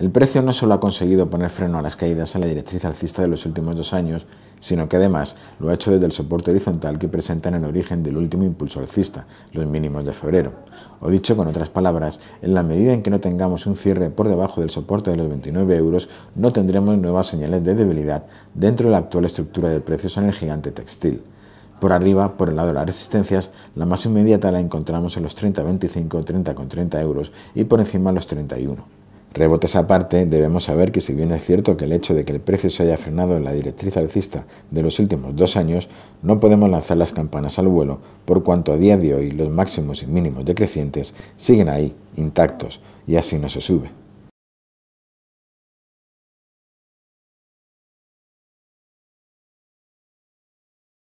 El precio no solo ha conseguido poner freno a las caídas en la directriz alcista de los últimos dos años, sino que además lo ha hecho desde el soporte horizontal que presentan en el origen del último impulso alcista, los mínimos de febrero. O dicho con otras palabras, en la medida en que no tengamos un cierre por debajo del soporte de los 29 euros, no tendremos nuevas señales de debilidad dentro de la actual estructura de precios en el gigante textil. Por arriba, por el lado de las resistencias, la más inmediata la encontramos en los 30 25 30 euros y por encima los 31. Rebotes aparte, debemos saber que si bien es cierto que el hecho de que el precio se haya frenado en la directriz alcista de los últimos dos años, no podemos lanzar las campanas al vuelo, por cuanto a día de hoy los máximos y mínimos decrecientes siguen ahí, intactos, y así no se sube.